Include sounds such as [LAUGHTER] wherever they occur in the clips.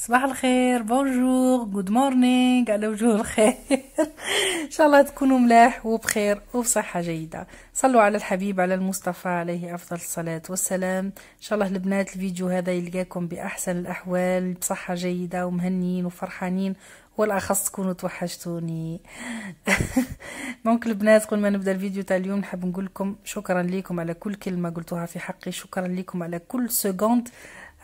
صباح الخير بونجور جود مورنينغ على وجوه الخير ان شاء الله تكونوا ملاح وبخير وبصحه جيده صلوا على الحبيب على المصطفى عليه افضل الصلاه والسلام ان شاء الله البنات الفيديو هذا يلقاكم باحسن الاحوال بصحه جيده ومهنيين وفرحانين والاخص تكونوا توحشتوني ممكن [LAUGHS] البنات قبل ما نبدا الفيديو تاع اليوم نحب نقول لكم شكرا لكم على كل كلمه قلتوها في حقي شكرا لكم على كل سكوند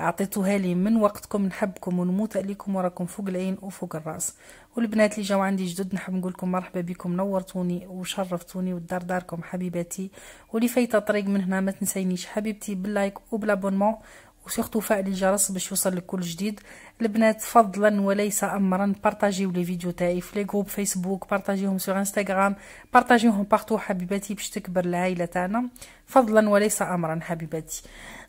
عطيتوها لي من وقتكم نحبكم ونموت عليكم وراكم فوق العين وفوق الراس والبنات اللي جاو عندي جدد نحب نقول لكم مرحبا بكم نورتوني وشرفتوني والدار داركم حبيباتي واللي فايته طريق من هنا ما تنسينيش حبيبتي باللايك وبلابونمون وسيرتو فعل الجرس باش يوصل لكل جديد البنات فضلا وليس امرا بارطاجيو لي فيديو تاعي في لي جروب فيسبوك بارطاجيوهم سور انستغرام بارطاجيوهم بارتو حبيباتي باش تكبر العائله تاعنا فضلا وليس امرا حبيباتي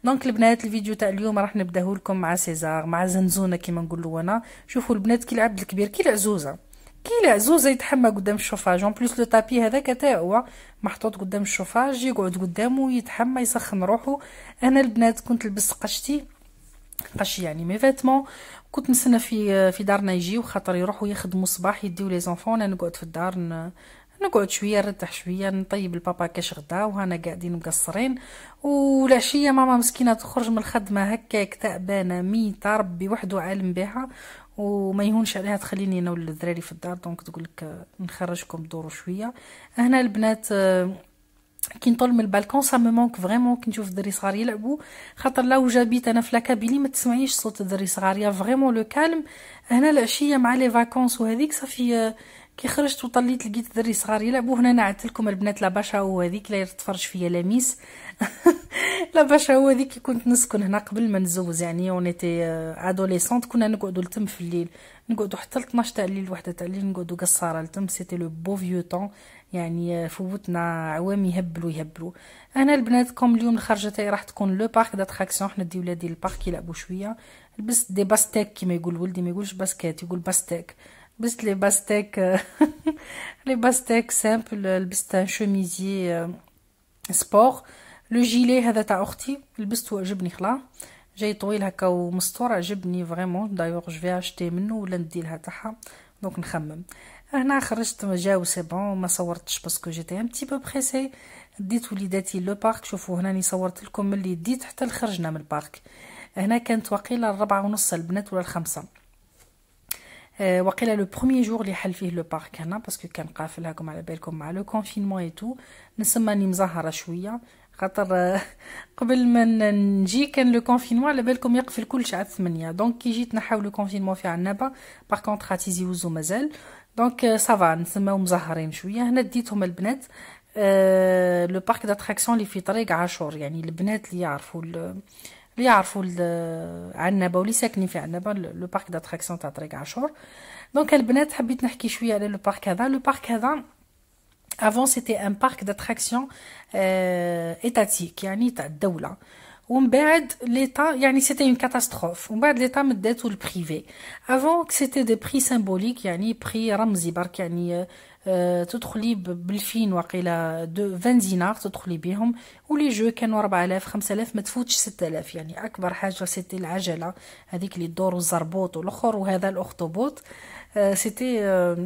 دونك البنات الفيديو تاع اليوم راح نبداه لكم مع سيزار مع زنزونه كيما نقولوا انا شوفوا البنات كي العبد الكبير كي العزوزه كي العزوز يتحمى قدام الشوفاج اون بليس لو تابي هذاك تا هو محطوط قدام الشوفاج يقعد قدامه يتحمى يسخن روحو انا البنات كنت لبس قشتي قش يعني مي فيتمون كنت نسنى في في دارنا يجيو خاطر يروحو يخدمو الصباح يديو لي زونفون انا نقعد في الدار ن... نقعد شويه نرتاح شويه نطيب البابا كاش غدا وهنا قاعدين مقصرين والعشيه ماما مسكينه تخرج من الخدمه هكاك تعبانه ميته ربي وحده عالم بها وما يهونش عليها تخليني انا والدراري الدراري في الدار دونك تقول لك نخرجكم دورو شويه هنا البنات آه، كي نطل من البالكون سا مونك فريمون كي نشوف الدري صغار يلعبوا خاطر لا وجابيت انا في لاكابيلي ما تسمعيش صوت الدري صغار يا فريمون لو كالم هنا العشيه مع لي فاكونس وهذيك صافي آه، كي خرجت وطليت لقيت دري صغار يلعبوا هنا نعدت لكم البنات لاباشا هو هذيك [LAUGHS] لا تفرج فيا لاميس لاباشا هو هذيك كنت نسكن هنا قبل ما نزوز يعني اونيتي ادوليسونت euh, كنا نقعدوا لتم في الليل نقعدوا حتى ل 12 تاع الليل وحده تاع الليل نقعدوا قصاره لتم سيتي لو بو فيو طون يعني euh, فوتنا عوام يهبلوا يهبلوا انا كوم اليوم الخرجه تاعي راح تكون لو بارك داتراكسيون حنا دي ولادي البارك يلعبوا شويه لبست دي باستيك كيما يقول ولدي ما يقولش باسكيت يقول باستيك لبست لي باستيك لي باستيك سامبل لبست ان شوميزي سبور لو جيلي هذا تاع اختي لبسته عجبني خلاص جاي طويل هكا ومستور عجبني فريمون دايوغ جو في اشتي منه ولا نديلها تاعها دونك نخمم هنا خرجت جاو سي بون ما صورتش باسكو جيتي ام تي بو بريسي ديت وليداتي لو بارك شوفوا هنا ني صورت لكم ملي ديت حتى خرجنا من البارك هنا كانت وقيله الربعة ونص البنات ولا الخمسه وقيله لو بروميي جور اللي حل فيه لو بارك هنا باسكو كان قافل هاكم على بالكم مع لو كونفينمون اي تو نسماني مزهره شويه خاطر [LAUGHS] قبل ما نجي كان لو كونفينمون على بالكم يقفل كلش على 8 دونك كي جيت نحاو لو كونفينمون في عنابه باغ كونطخ خاتي زيوزو مازال دونك سافا euh, نسماو مزهرين شويه هنا ديتهم البنات لو بارك داتراكسيون اللي في طريق عاشور يعني البنات اللي يعرفوا اللي يعرفوا عنبه واللي ساكنين في عنابا لو بارك داتراكسيون تاع طريق عاشور دونك البنات حبيت نحكي شويه على لو بارك هذا لو بارك هذا افون سيتي ان بارك داتراكسيون اه... étatique يعني تاع الدوله ومن بعد ليطا يعني سيتي اون كاتاستروف ومن بعد ليطا مداتو للبريفي افون سيتي دي بري سيمبوليك يعني بري رمزي برك يعني أه تدخلي بالفين وقيله دو 20 دينار تدخلي بيهم ولي جو كانوا 4000 5000 ما تفوتش 6000 يعني اكبر حاجه سيتي العجله هذيك اللي تدور والزربوط والاخر وهذا الاخطبوط أه سيتي أه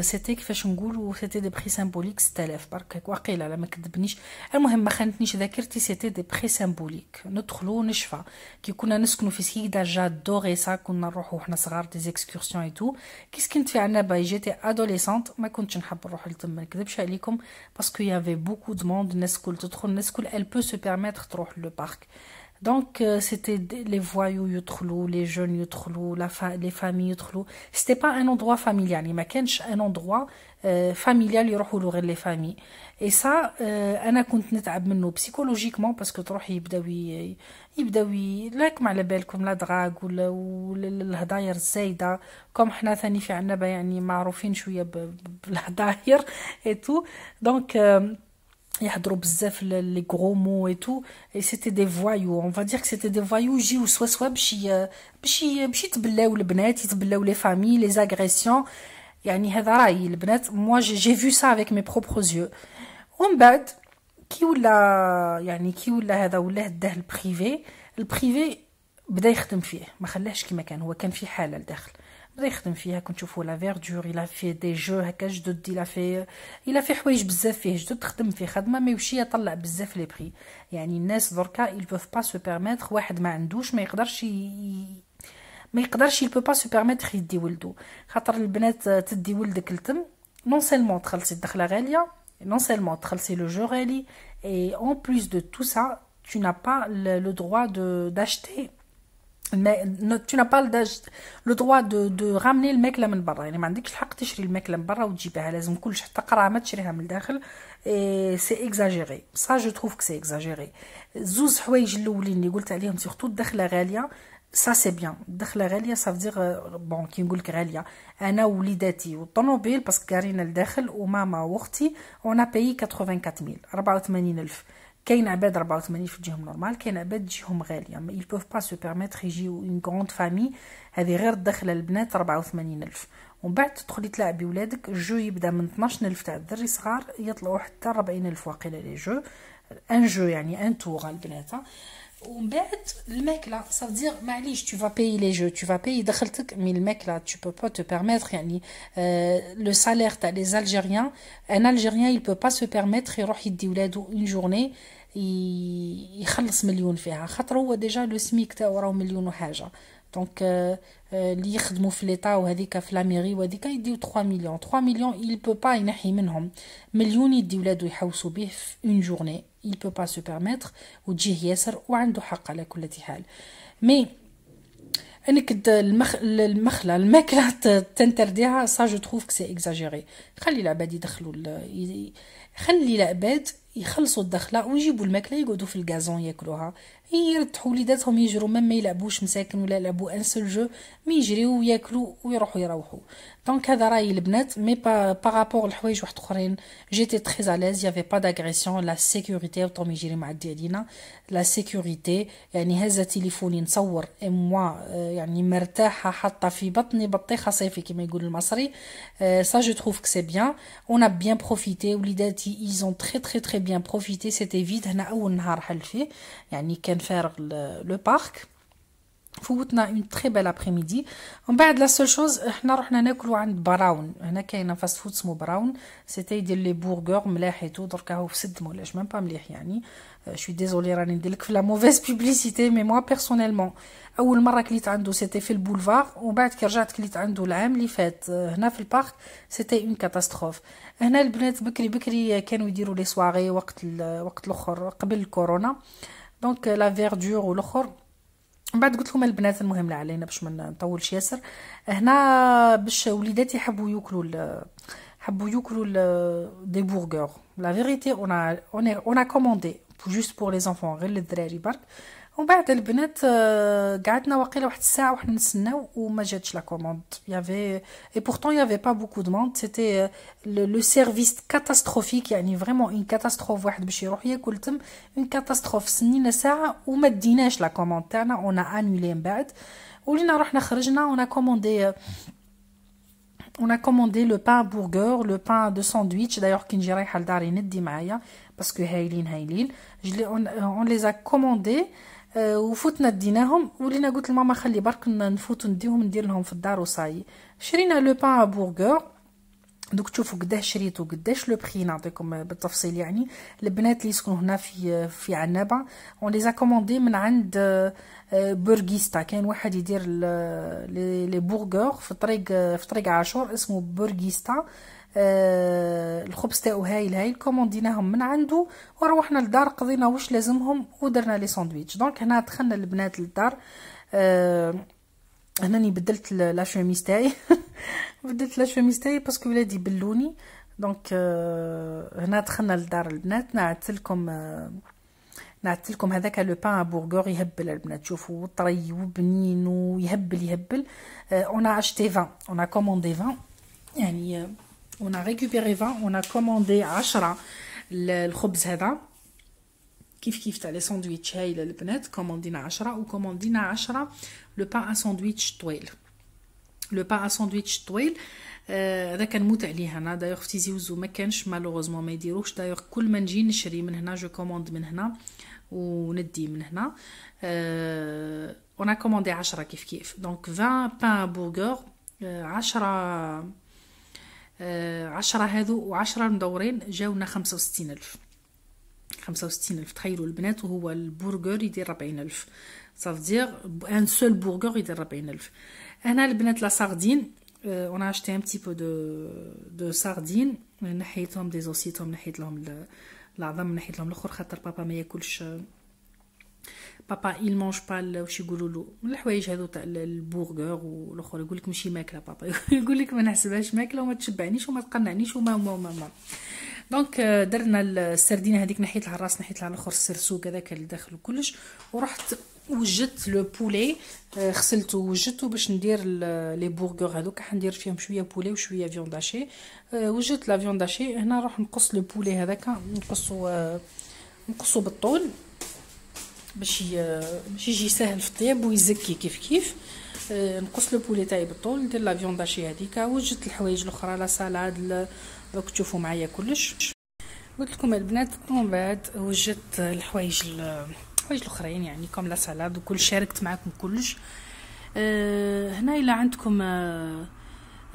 سيتي آه، كيفاش نقولوا سيتي دي بري سيمبوليك 6000 برك واقيلا لا ما كذبنيش المهم ما خانتنيش ذاكرتي سيتي دي بري سيمبوليك ندخلوا نشفى كي كنا نسكنوا في سيدا جادوري سا كنا نروحوا وحنا صغار دي زيكسكورسيون اي تو كي سكنت في عنا باي جيتي ادوليسونت ما كنتش نحب نروح لتما ما نكذبش عليكم باسكو يافي بوكو دو موند الناس كل تدخل الناس كل ال بو سو بيرميتر تروح لو بارك Donc, euh, c'était les voyous Yutrelou, les jeunes Yutrelou, fa les familles Yutrelou. C'était pas un endroit familial. Il m'a un endroit euh, familial, il y les familles. Et ça, أنا كنت نتعب منه psychologiquement parce que تروح يبداو يبداو لاكم على بالكم لا دراغ ولا الهداير الزايده كوم حنا ثاني في عنابه يعني معروفين شويه بالهداير اي تو دونك يحضروا بزاف لي غرو مو اي تو اي سيتي دي فوايو اون فادير سيتي دي فوايو يجيو سوا سوا باش باش باش يتبلاو البنات يتبلاو لي فامي لي زاغريسيون يعني هذا رايي البنات موا جي فيو سا افيك مي بروبر زيو ومن بعد كي ولا يعني كي ولا هذا ولا داه البريفي البريفي بدا يخدم فيه ما خلاهش كيما كان هو كان في حاله لداخل بدا يخدم فيها كنشوفو لا فيردور الا في دي جو هكا جدد الا في الا في حوايج بزاف فيه جدد خدم فيه خدمه ما يمشي يطلع بزاف لي بري يعني الناس دركا il peuvent با سو permettre واحد ما عندوش ما يقدرش ما يقدرش يبو با سو بيرميتر يدي ولدو خاطر البنات تدي ولدك لتم نون سيلمون تخلصي الدخله غاليه نون سيلمون تخلصي لو جو غالي اي اون بليس دو تو سا tu n'as pas le, le droit de d'acheter ما تو نا با لو دروا دو دو رامني الماكله من برا يعني ما عندكش الحق تشري الماكله من برا وتجيبها لازم كلش حتى ما تشريها من الداخل إيه سي اكزاجيري سا جو تروف كو سي اكزاجيري زوز حوايج الاولين اللي قلت عليهم سورتو الدخله غاليه سا سي بيان الدخله غاليه سا فدير بون كي نقولك غاليه انا ووليداتي والطوموبيل باسكو كارينا لداخل وماما واختي اون بايي 84000 84000 كاين عباد 84 في جيهم نورمال كاين عباد جيهم غاليه ما بوف با سو بيرميتر يجيو اون غروند فامي هذه غير الدخل البنات 84 الف ومن بعد تدخلي تلعبي ولادك الجو يبدا من 12 الف تاع الدري صغار يطلعوا حتى 40 الف واقيلا لي جو ان جو يعني ان تور البنات le mec là, ça veut dire, malige tu vas payer les jeux, tu vas payer mais le mec là, tu peux pas te permettre, yani, euh, le salaire, t'as les Algériens, un Algérien, il peut pas se permettre, il dit une journée, il خلص مليون فيها خاطر هو smic tu سميك تاعو million مليون choses. دونك اللي يخدموا في ليطا وهذيك في لاميري وهذيك يديو 3 مليون 3 مليون يل بو با ينحي منهم مليون يدي ولادو يحوسوا به في اون جورني يل بو با سو بيرميتر وتجيه ياسر وعنده حق على كل حال مي انك المخ... المخله الماكله تنترديها سا جو تروف كسي اكزاجيري خلي العباد يدخلوا ال... خلي العباد يخلصوا الدخله ويجيبوا الماكله يقعدوا في الكازون ياكلوها يرتحوا وليداتهم يجروا ما ما يلعبوش مساكن ولا يلعبوا ان سول جو مي يجريو وياكلوا ويروحوا يروحوا دونك هذا راي البنات مي با بارابور الحوايج واحد اخرين جيتي تري اليز يافي با داغريسيون لا سيكوريتي وطوم يجري معدي علينا لا سيكوريتي يعني هز تليفوني نصور موا euh، يعني مرتاحه حاطه في بطني بطيخه صيفي كما يقول المصري سا جو تروف كو سي بيان اون ا بيان بروفيتي وليداتي ايزون تري تري تري بيان بروفيتي سيتي فيد هنا اول نهار حل فيه يعني كان نفارغ لو بارك فوتنا اون تري بيل ابريميدي ومن بعد لا سول شوز حنا رحنا ناكلو عند براون هنا كاينه فاست فود سمو براون سيتي يدير لي بورغور ملاح ايتو دركا هو في سد مولاش ميم با مليح يعني شوي euh, ديزولي راني نديرلك في لا موفيز بوبليسيتي مي موا بيرسونيلمون اول مره كليت عنده سيتي في البولفار ومن بعد كي رجعت كليت عنده العام اللي فات euh, هنا في البارك سيتي اون كاتاستروف هنا البنات بكري بكري كانوا يديروا لي سواري وقت ال... وقت الاخر قبل الكورونا آه دونك لا فيردور والاخر من بعد قلت لكم البنات المهم لا علينا باش ما نطولش ياسر هنا باش وليداتي يحبوا ياكلوا حبوا ياكلوا دي بورغور لا فيريتي اون اون اون كوموندي جوست بور لي انفون غير للدراري برك ومن بعد البنات آه، قعدنا وقيله واحد الساعه وحنا نستناو وما جاتش لا كوموند يافي اي بورتون يافي با بوكو دو موند سيتي لو سيرفيس كاتاستروفيك يعني فريمون اون كاتاستروف واحد باش يروح ياكل تم اون كاتاستروف سنينا ساعه وما ديناش لا كوموند تاعنا اون انولي من بعد ولينا رحنا خرجنا اون كوموندي euh, On a commandé le pain burger, le pain de sandwich. D'ailleurs, Kinji Raïha Aldari Neddi Maya, parce que Hailin, Hailin. Euh, on, les a commandés. آه، وفوتنا ديناهم ولينا قلت لماما خلي برك نفوت نديهم ندير لهم في الدار وصاي شرينا لو بان بورغور دوك تشوفوا قداش شريتو قداش لو بري نعطيكم بالتفصيل يعني البنات اللي يسكنوا هنا في في عنابه اون لي كوموندي من عند آه، بورغيستا كاين واحد يدير لي بورغور في طريق في طريق عاشور اسمه بورغيستا آه الخبز تاعو هايل هايل كومونديناهم من عنده وروحنا للدار قضينا واش لازمهم ودرنا لي ساندويتش دونك هنا دخلنا البنات للدار آه هناني بدلت لا شوميز تاعي [LAUGHS] بدلت لا شوميز تاعي باسكو ولادي بلوني دونك آه هنا دخلنا للدار البنات نعت لكم آه نعت لكم هذاك لو بان بورغور يهبل البنات شوفوا طري وبنين ويهبل يهبل اون اشتي فان اون كوموندي فان يعني آه، on a récupéré 20 on a commandé 10 الخبز هذا كيف كيف تاع لي ساندويتش هايله البنات كوموندينا 10 وكوموندينا 10 لو بان ا ساندويتش طويل لو بان ا ساندويتش طويل هذا آه كنموت عليه انا دايوغ ختي زيوزو ما كانش مالوغوزمون ما يديروش دايوغ كل ما نجي نشري من هنا جو كوموند من هنا وندي من هنا آه on a commandé 10 كيف كيف دونك 20 بان برجر 10 آه، عشرة هذو وعشرة مدورين جاونا خمسة وستين ألف خمسة وستين ألف تخيلوا البنات وهو البرجر يدير ربعين ألف صافدير ان سول برجر يدير ربعين ألف هنا البنات لا ساردين آه، انا عشتي ان تيبو بو دو دو ساردين نحيتهم ديزوسيتهم نحيت لهم العظم نحيت لهم الاخر خاطر بابا ما ياكلش بابا il mange pas واش يقولوا له الحوايج هذو تاع البرجر والاخر يقول لك ماشي ماكله بابا يقول لك ما نحسبهاش ماكله وما تشبعنيش وما تقنعنيش وما وما وما, وما. دونك درنا السردينه هذيك نحيت لها الراس نحيت لها الاخر السرسوق هذاك اللي داخل ورحت وجدت لو بولي غسلته وجدته باش ندير لي برجر هذوك حندير فيهم شويه بولي وشويه فيون داشي وجدت لا فيون داشي هنا نروح نقص لو بولي هذاك نقصو نقصو بالطول باش باش يجي ساهل في الطياب ويزكي كيف كيف آه، نقص لو بولي تاعي بالطول ندير لا فيونداشي هذيك وجدت الحوايج الاخرى لا سالاد دوك تشوفوا معايا كلش قلت لكم البنات من بعد وجدت الحوايج الحوايج الاخرين يعني كوم لا سالاد وكل شاركت معكم كلش آه، هنا الا عندكم آه،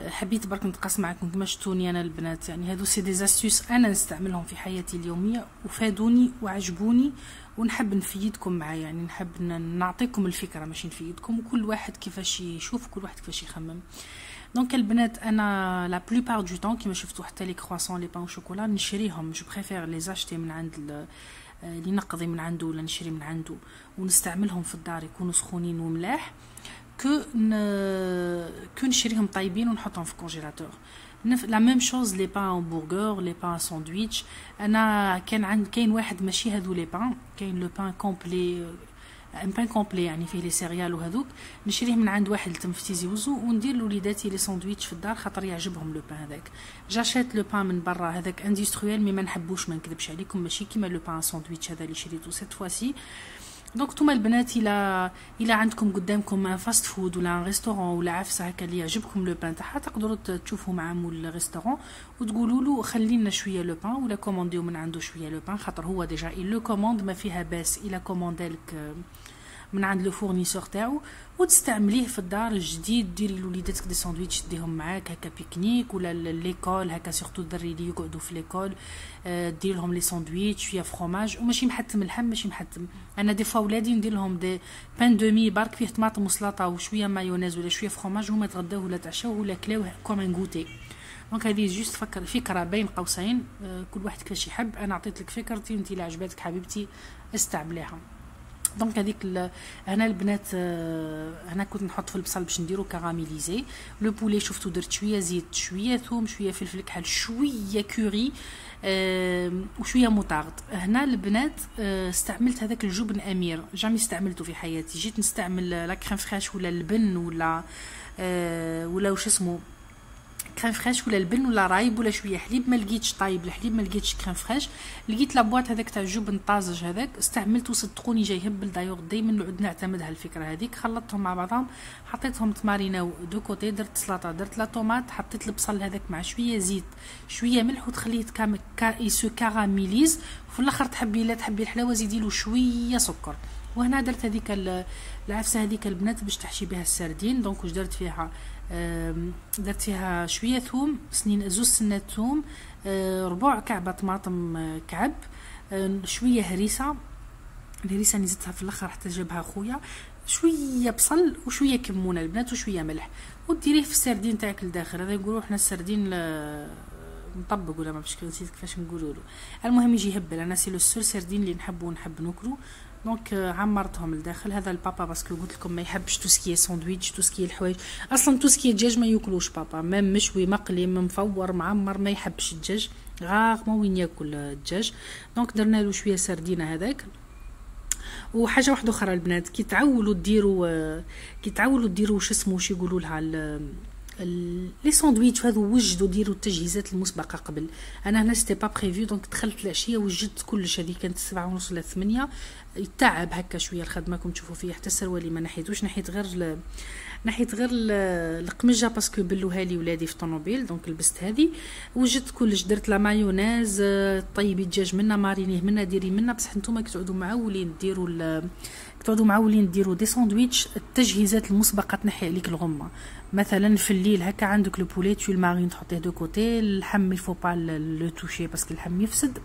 حبيت برك نتقاسم معكم كما شفتوني انا البنات يعني هادو سي دي استيوس انا نستعملهم في حياتي اليوميه وفادوني وعجبوني ونحب نفيدكم معايا يعني نحب نعطيكم الفكرة ماشي نفيدكم وكل واحد كيفاش يشوف كل واحد كيفاش يخمم دونك البنات انا لا بلوبار دو طون كيما شفتوا حتى لي كرواسون لي بان شوكولا نشريهم جو بريفير لي زاشتي من عند اللي euh, نقضي من عنده ولا نشري من عنده ونستعملهم في الدار يكونوا سخونين وملاح كو ن... كو نشريهم طايبين ونحطهم في الكونجيلاتور لا ميم شوز لي بان همبرغر لي بان ساندويتش انا كان عند كاين واحد ماشي هذو لي بان كاين لو بان كومبلي ان بان كومبلي يعني فيه لي سيريال وهذوك نشريه من عند واحد لتم في تيزي وزو وندير لوليداتي لي ساندويتش في الدار خاطر يعجبهم لو بان هذاك جاشيت لو بان من برا هذاك انديستريال مي ما نحبوش ما نكذبش عليكم ماشي كيما لو بان ساندويتش هذا اللي شريته سيت فواسي سي دونك نتوما البنات الا الا عندكم قدامكم فاست فود ولا ريستورون ولا عفسه هكا اللي يعجبكم لو بان تاعها تقدروا تشوفوا مع مول الريستورون وتقولوا له خلي لنا شويه لو بان ولا كومونديو من عنده شويه لو بان خاطر هو ديجا لو كوموند ما فيها باس الا كوموندالك من عند لو فورنيسور تاعو وتستعمليه في الدار الجديد ديري لوليداتك دي ساندويتش ديهم معاك هكا بيكنيك ولا ليكول هكا سورتو الدري اللي يقعدوا في ليكول آه، دير لهم لي ساندويتش فيها فخوماج وماشي محتم اللحم ماشي محتم انا دي فوا ولادي ندير لهم دي بان دومي برك فيه طماطم وسلاطه وشويه مايونيز ولا شويه فخوماج وما تغداوه ولا تعشاوه ولا كلاوه كوم غوتي دونك هذه جوست فكر فكره بين قوسين آه، كل واحد كيفاش يحب انا عطيت لك فكرتي وانت اللي عجبتك حبيبتي استعمليها دونك هذيك هنا البنات آه، هنا كنت نحط في البصل باش نديرو كاراميليزي لو بولي شفتو درت شويه زيت شويه ثوم شويه فلفل كحل شويه كوري أه وشويه موطارد هنا البنات آه، استعملت هذاك الجبن امير جامي استعملته في حياتي جيت نستعمل لا كريم فريش ولا اللبن ولا أه ولا وش اسمه كريم فريش ولا لبن ولا رايب ولا شويه حليب ما لقيتش طايب الحليب ما لقيتش كريم فريش لقيت بواط هذاك تاع الجبن الطازج هذاك استعملته صدقوني جاي هبل دايوغ دايما نعود نعتمد هالفكره هذيك خلطتهم مع بعضهم حطيتهم تماريناو دو كوتي درت سلطه درت لا طوماط حطيت البصل هذاك مع شويه زيت شويه ملح وتخليه كامل كا يسو كاراميليز في الاخر تحبي لا تحبي الحلاوه زيدي له شويه سكر وهنا درت هذيك العفسه هذيك البنات باش تحشي بها السردين دونك واش درت فيها درت فيها شويه ثوم سنين زوج سنات ثوم آه، ربع كعبه طماطم آه، كعب آه، شويه هريسه الهريسه اللي زدتها في الاخر حتى جابها خويا شويه بصل وشويه كمونه البنات وشويه ملح وديريه في السردين تاعك لداخل هذا يقولو حنا السردين ل... مطبق ولا ما نسيت كيفاش نقولوا المهم يجي يهبل انا سي لو سردين اللي نحبو نحب ناكلو دونك euh, عمرتهم لداخل هذا البابا باسكو قلت لكم ما يحبش سكي ساندويتش سكي الحوايج اصلا سكي الدجاج ما ياكلوش بابا ما مشوي مقلي مفور معمر ما يحبش الدجاج غارمون وين ياكل الدجاج دونك درنا له شويه سردينه هذاك وحاجه واحده اخرى البنات كي تعولوا ديروا آه، كي تعولوا ديروا شو اسمه شو يقولوا لها لي ساندويتش هذو وجدوا ديروا التجهيزات المسبقه قبل انا هنا سيتي با بريفيو دونك دخلت العشيه وجدت كلش هذه كانت 7 ونص ولا 8 يتعب هكا شويه الخدمه كم تشوفوا فيه حتى السروالي ما نحيتوش نحيت غير ل... نحيت غير القمجه باسكو بلوها لي ولادي في الطوموبيل دونك لبست هذه وجدت كلش درت لا مايونيز طيبي الدجاج منا مارينيه منا ديري منا بصح نتوما كي تعودوا معولين ديروا ال... تقعدوا معولين ديروا دي ساندويتش التجهيزات المسبقه تنحي عليك الغمه مثلا في الليل هكا عندك لو بولي تو المارين تحطيه دو كوتي اللحم الفو با لو توشي باسكو اللحم يفسد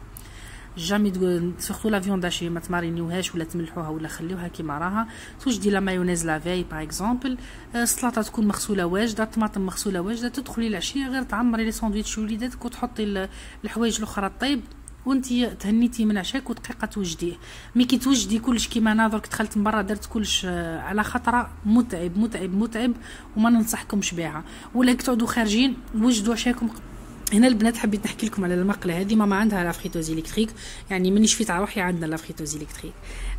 جامي سورتو لا فيوند هاشي ما تمارينيوهاش ولا تملحوها ولا خليوها كيما راها توجدي لا مايونيز لافاي باغ اكزومبل آه، السلطه تكون مغسوله واجده الطماطم مغسوله واجده تدخلي العشيه غير تعمري لي ساندويتش وليداتك وتحطي الحوايج الاخرى الطيب وانتي تهنيتي من عشاك ودقيقه توجديه مي كي توجدي كلش كيما انا درك دخلت من برا درت كلش آه، على خطره متعب متعب متعب وما ننصحكمش بها ولا تقعدوا خارجين وجدوا عشاكم هنا البنات حبيت نحكي لكم على المقله هذه ماما عندها لافريتوز الكتريك يعني مني شفيت على روحي عندنا لافريتوز الكتريك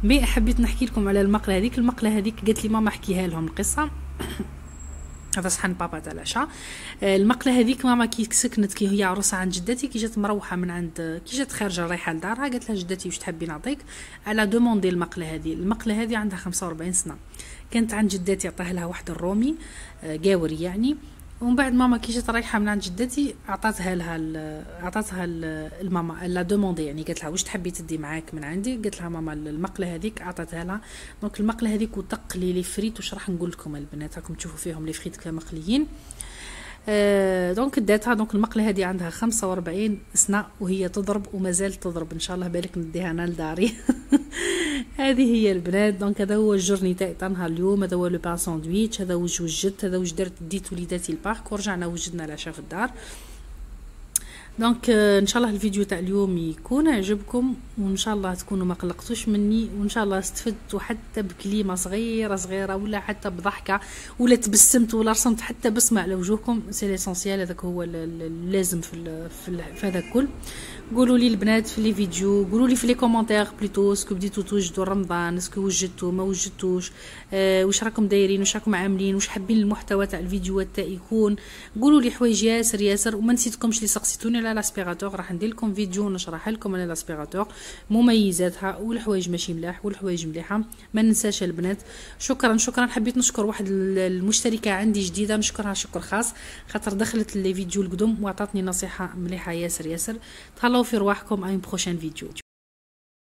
مي حبيت نحكي لكم على المقله هذيك المقله هذيك قالت لي ماما احكيها لهم القصه [COUGHS] هذا صحن بابا تاع العشاء آه، المقله هذيك ماما كي سكنت كي هي عروسه عند جدتي كي جات مروحه من عند كي جات خارجه رايحه لدارها قالت لها جدتي واش تحبي نعطيك على دوموندي المقله هذه المقله هذه عندها 45 سنه كانت عند جدتي عطاها لها واحد الرومي قاور آه، يعني ومن بعد ماما كي جات رايحه من عند جدتي عطاتها لها عطاتها الماما لا دوموندي يعني قالت لها واش تحبي تدي معاك من عندي قالت لها ماما المقله هذيك عطاتها لها دونك المقله هذيك وطق لي لي فريت واش راح نقول لكم البنات راكم تشوفوا فيهم لي فريت مقليين آه دونك داتها دونك المقله هذه عندها 45 سنه وهي تضرب ومازال تضرب ان شاء الله بالك نديها انا لداري [LAUGHS] هذه هي البنات دونك هذا هو الجورني تاعي تاع نهار اليوم هذا هو لو بان ساندويتش هذا واش وجدت هذا واش درت ديت وليداتي البارك ورجعنا وجدنا العشاء في الدار دونك آه، ان شاء الله الفيديو تاع اليوم يكون عجبكم وان شاء الله تكونوا ما قلقتوش مني وان شاء الله استفدتوا حتى بكلمه صغيره صغيره ولا حتى بضحكه ولا تبسمت ولا رسمت حتى بسمه على وجوهكم سي ليسونسيال هذاك هو اللازم في في, هذا الكل قولوا لي البنات في لي فيديو قولوا لي في لي كومونتير بلوتو اسكو بديتو توجدوا رمضان اسكو وجدتو ما وجدتوش آه واش راكم دايرين واش راكم عاملين واش حابين المحتوى تاع الفيديوهات تاع يكون قولوا لي حوايج ياسر ياسر وما نسيتكمش لي سقسيتوني على لاسبيراتور راح ندير لكم فيديو نشرح لكم على لاسبيراتور مميزاتها والحوايج ماشي ملاح والحوايج مليحه ما ننساش البنات شكرا شكرا حبيت نشكر واحد المشتركه عندي جديده نشكرها شكر خاص خاطر دخلت لي فيديو القدم وعطاتني نصيحه مليحه ياسر ياسر تهلاو وفي رواحكم اون بروشين فيديو